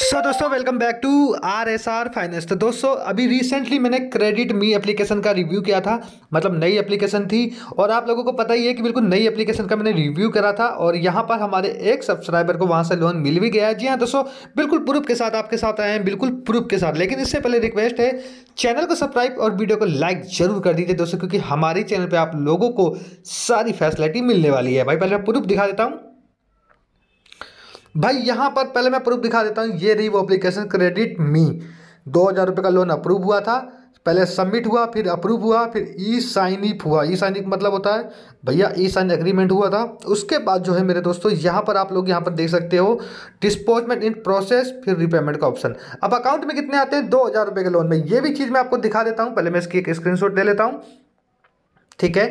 सो so, दोस्तों welcome back to R S R finance तो दोस्तों अभी रिसेंटली मैंने क्रेडिट मी एप्लीकेशन का रिव्यू किया था मतलब नई एप्लीकेशन थी और आप लोगों को पता ही है कि बिल्कुल नई एप्लीकेशन का मैंने रिव्यू करा था और यहाँ पर हमारे एक सब्सक्राइबर को वहाँ से लोन मिल भी गया है जी हाँ दोस्तों बिल्कुल प्रूफ के साथ आपके साथ आए हैं बिल्कुल प्रूफ के साथ लेकिन इससे पहले रिक्वेस्ट है चैनल को सब्सक्राइब और वीडियो को लाइक जरूर कर दीजिए दोस्तों क्योंकि हमारे चैनल पर आप लोगों को सारी फैसिलिटी मिलने वाली है भाई पहले मैं प्रूफ दिखा देता हूँ भाई यहाँ पर पहले मैं प्रूफ दिखा देता हूँ ये रही वो अप्लीकेशन क्रेडिट मी दो हज़ार का लोन अप्रूव हुआ था पहले सबमिट हुआ फिर अप्रूव हुआ फिर ई साइन इप हुआ ई साइन इप मतलब होता है भैया ई साइन एग्रीमेंट हुआ था उसके बाद जो है मेरे दोस्तों यहाँ पर आप लोग यहाँ पर देख सकते हो डिस्पोजमेंट इन प्रोसेस फिर रिपेमेंट का ऑप्शन अब अकाउंट में कितने आते हैं दो हज़ार रुपये के लोन में ये भी चीज़ मैं आपको दिखा देता हूँ पहले मैं इसकी एक शॉट दे लेता हूँ ठीक है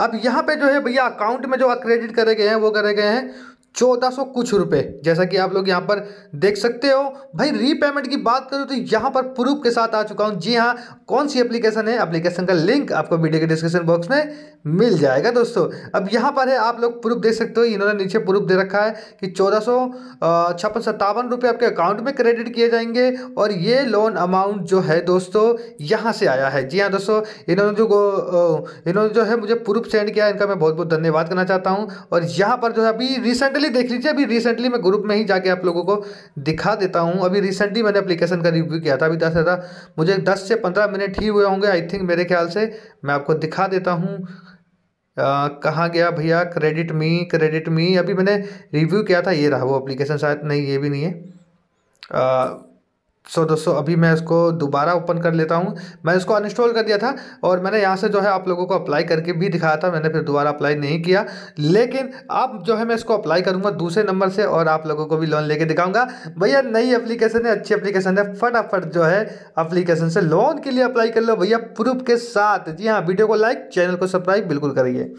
अब यहाँ पे जो है भैया अकाउंट में जो क्रेडिट करे गए हैं वो करे गए हैं चौदह सौ कुछ रुपए जैसा कि आप लोग यहाँ पर देख सकते हो भाई रीपेमेंट की बात करूँ तो यहां पर प्रूफ के साथ आ चुका हूं जी हाँ कौन सी एप्लीकेशन है एप्लीकेशन का लिंक आपको वीडियो के डिस्क्रिप्शन बॉक्स में मिल जाएगा दोस्तों अब यहां पर है आप लोग प्रूफ देख सकते हो इन्होंने नीचे प्रूफ दे रखा है कि चौदह सौ छप्पन सत्तावन आपके अकाउंट में क्रेडिट किए जाएंगे और ये लोन अमाउंट जो है दोस्तों यहाँ से आया है जी हाँ दोस्तों इन्होंने जो इन्होंने जो है मुझे प्रूफ सेंड किया इनका मैं बहुत बहुत धन्यवाद करना चाहता हूँ और यहाँ पर जो है अभी रिसेंटली चलिए देख लीजिए अभी रिसेंटली मैं ग्रुप में ही जाके आप लोगों को दिखा देता हूँ अभी रिसेंटली मैंने अप्लीकेशन का रिव्यू किया था अभी दस हज़ार मुझे दस से पंद्रह मिनट ही हुए होंगे आई थिंक मेरे ख्याल से मैं आपको दिखा देता हूँ कहाँ गया भैया क्रेडिट मी क्रेडिट मी अभी मैंने रिव्यू किया था ये रहा वो अप्लीकेशन शायद नहीं ये भी नहीं है सो दोस्तों अभी मैं इसको दोबारा ओपन कर लेता हूँ मैं इसको अनइंस्टॉल कर दिया था और मैंने यहाँ से जो है आप लोगों को अप्लाई करके भी दिखाया था मैंने फिर दोबारा अप्लाई नहीं किया लेकिन अब जो है मैं इसको अप्लाई करूँगा दूसरे नंबर से और आप लोगों को भी लोन लेके दिखाऊंगा भैया नई एप्लीकेशन है अच्छी अप्लीकेशन है फटाफट जो है अप्लीकेशन से लोन के लिए अप्लाई कर लो भैया प्रूफ के साथ जी हाँ वीडियो को लाइक चैनल को सब्सक्राइब बिल्कुल करिए